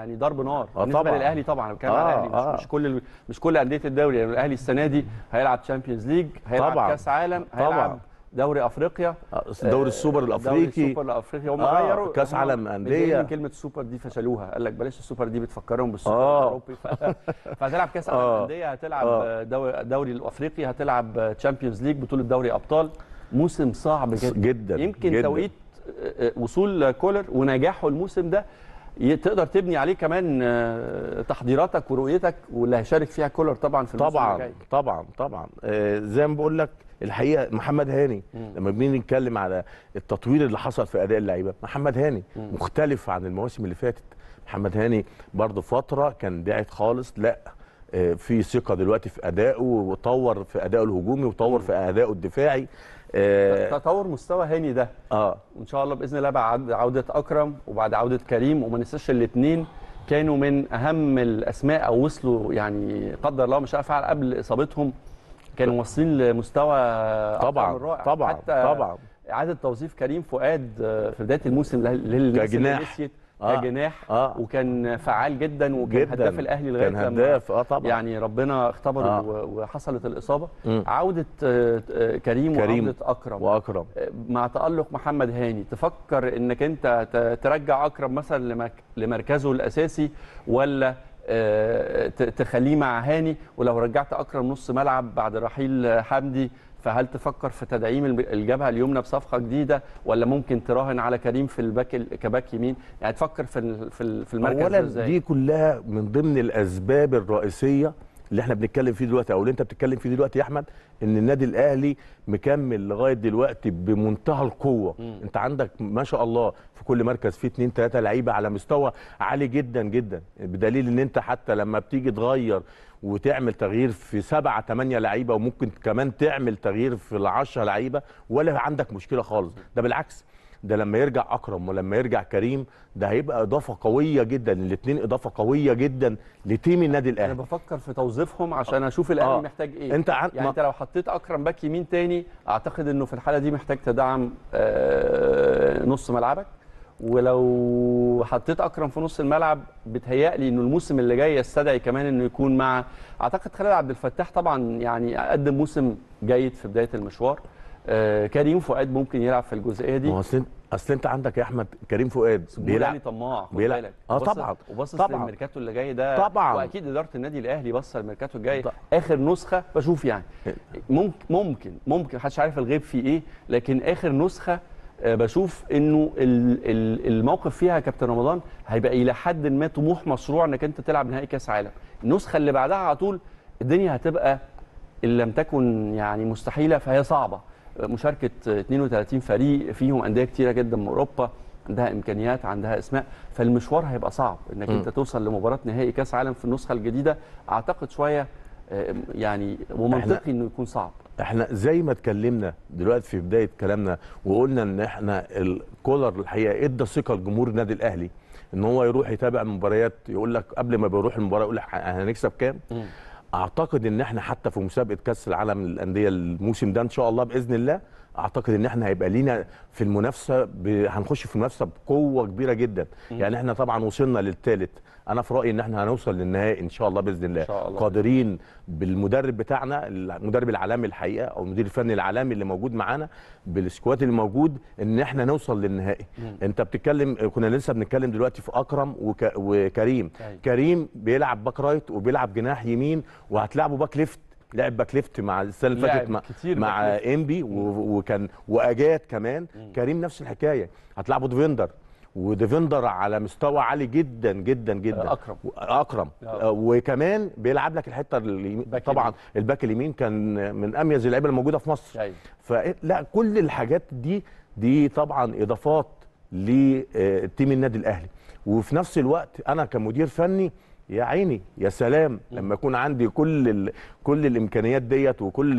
يعني ضرب نار آه بالنسبه طبعًا. للاهلي طبعا انا بتكلم آه على الاهلي مش, آه. مش كل ال... مش كل انديه الدوري يعني الاهلي السنه دي هيلعب تشامبيونز ليج هيلعب طبعًا. كاس عالم هيلعب طبعًا. دوري افريقيا آه، دوري السوبر آه، الافريقي دوري السوبر الافريقي هم آه غيروا كاس عالم انديه كلمه سوبر دي فشلوها قال لك بلاش السوبر دي بتفكرهم بالسوبر آه الاوروبي فهتلعب كاس عالم آه انديه هتلعب آه دوري, دوري الافريقي هتلعب تشامبيونز ليج بطوله دوري ابطال موسم صعب جدا جدا يمكن جداً. توقيت آه، وصول كولر ونجاحه الموسم ده تقدر تبني عليه كمان آه، تحضيراتك ورؤيتك واللي هيشارك فيها كولر طبعا في طبعا طبعا طبعا آه، زي ما بقول لك الحقيقه محمد هاني مم. لما بنيجي نتكلم على التطوير اللي حصل في اداء اللعيبه محمد هاني مم. مختلف عن المواسم اللي فاتت محمد هاني برضه فتره كان داعت خالص لا آه، في ثقه دلوقتي في ادائه وطور في ادائه الهجومي وطور في ادائه الدفاعي آه، تطور مستوى هاني ده اه وان شاء الله باذن الله بعد عوده اكرم وبعد عوده كريم وما ننساش الاثنين كانوا من اهم الاسماء او وصلوا يعني قدر الله ما شاء فعل قبل اصابتهم كانوا واصلين لمستوى طبعا رائع طبعا حتى طبعا اعاده توظيف كريم فؤاد آه، في بدايه الموسم للناس اللي نسيت آه. كجناح آه. وكان فعال جدا وكان جداً. هداف الاهلي لغايه كان هداف اه طبعا يعني ربنا اختبره آه. وحصلت الاصابه عوده آه، آه، كريم, كريم وعوده اكرم واكرم آه، مع تالق محمد هاني تفكر انك انت ترجع اكرم مثلا لمركزه الاساسي ولا تخليه مع هاني ولو رجعت اكرم نص ملعب بعد رحيل حمدي فهل تفكر في تدعيم الجبهه اليمنى بصفقه جديده ولا ممكن تراهن على كريم في الباك كباك يمين يعني تفكر في في المركز اولا دي كلها من ضمن الاسباب الرئيسيه اللي احنا بنتكلم فيه دلوقتي او اللي انت بتتكلم فيه دلوقتي يا احمد ان النادي الاهلي مكمل لغايه دلوقتي بمنتهى القوه مم. انت عندك ما شاء الله في كل مركز فيه 2 3 لعيبه على مستوى عالي جدا جدا بدليل ان انت حتى لما بتيجي تغير وتعمل تغيير في سبعة تمانية لعيبه وممكن كمان تعمل تغيير في 10 لعيبه ولا عندك مشكله خالص ده بالعكس ده لما يرجع اكرم ولما يرجع كريم ده هيبقى اضافه قويه جدا الاثنين اضافه قويه جدا لتيم النادي الاهلي انا بفكر في توظيفهم عشان آه. اشوف الاهلي آه. محتاج ايه انت عن... يعني ما... انت لو حطيت اكرم باك يمين تاني اعتقد انه في الحاله دي محتاج تدعم آه نص ملعبك ولو حطيت اكرم في نص الملعب بتهيألي انه الموسم اللي جاي يستدعي كمان انه يكون مع اعتقد خالد عبد الفتاح طبعا يعني قدم موسم جيد في بدايه المشوار آه، كريم فؤاد ممكن يلعب في الجزئيه دي اصل اصل انت عندك يا احمد كريم فؤاد بيلعب طماع بيلعب اه طبعا وبص طبعا الميركاتو اللي جاي ده طبعا واكيد اداره النادي الاهلي بص الميركاتو الجاي طبعا. اخر نسخه بشوف يعني ممكن ممكن ممكن محدش عارف الغيب فيه ايه لكن اخر نسخه آه، بشوف انه الموقف فيها كابتن رمضان هيبقى الى حد ما طموح مشروع انك انت تلعب نهائي كاس عالم النسخه اللي بعدها على طول الدنيا هتبقى ان لم تكن يعني مستحيله فهي صعبه مشاركه 32 فريق فيهم انديه كتيره جدا من اوروبا عندها امكانيات عندها اسماء فالمشوار هيبقى صعب انك م. انت توصل لمباراه نهائي كاس عالم في النسخه الجديده اعتقد شويه آه، يعني ومنطقي انه يكون صعب احنا زي ما اتكلمنا دلوقتي في بدايه كلامنا وقلنا ان احنا الكولر الحقيقه ادى ثقه لجمهور النادي الاهلي ان هو يروح يتابع مباريات يقول لك قبل ما بيروح المباراه يقول لك هنكسب كام اعتقد ان احنا حتى في مسابقه كاس العالم للانديه الموسم ده ان شاء الله باذن الله اعتقد ان احنا هيبقى لينا في المنافسه ب... هنخش في المنافسه بقوه كبيره جدا م. يعني احنا طبعا وصلنا للثالث انا في رايي ان احنا هنوصل للنهائي ان شاء الله باذن الله, شاء الله. قادرين بالمدرب بتاعنا المدرب العالمي الحقيقه او المدير الفني العالمي اللي موجود معانا بالسكواد اللي موجود ان احنا نوصل للنهائي مم. انت بتتكلم كنا لسه بنتكلم دلوقتي في اكرم وك... وكريم أي. طيب. كريم بيلعب باك رايت وبيلعب جناح يمين وهتلاعبوا باك ليفت لعب باك ليفت مع السنه اللي فاتت مع, مع انبي وكان واجات كمان مم. كريم نفس الحكايه هتلاعبوا ديفندر وديفندر على مستوى عالي جدا جدا جدا اكرم اكرم أوه. وكمان بيلعب لك الحته اليمين طبعا الباك اليمين كان من اميز اللعيبه الموجوده في مصر أيوة. فلا كل الحاجات دي دي طبعا اضافات لتيم آه، النادي الاهلي وفي نفس الوقت انا كمدير فني يا عيني يا سلام لما يكون عندي كل ال... كل الامكانيات ديت وكل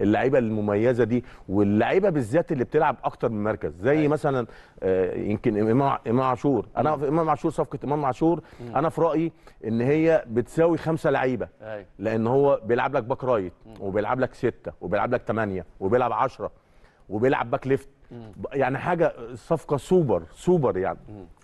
اللعيبه المميزه دي واللعيبه بالذات اللي بتلعب اكتر من مركز زي أيه. مثلا آه، يمكن امام امام عاشور انا في امام عاشور صفقه امام عاشور انا في رايي ان هي بتساوي خمسه لعيبه أيوة. لان هو بيلعب لك باك رايت وبيلعب لك سته وبيلعب لك ثمانيه وبيلعب 10 وبيلعب باك ليفت يعني حاجه صفقه سوبر سوبر يعني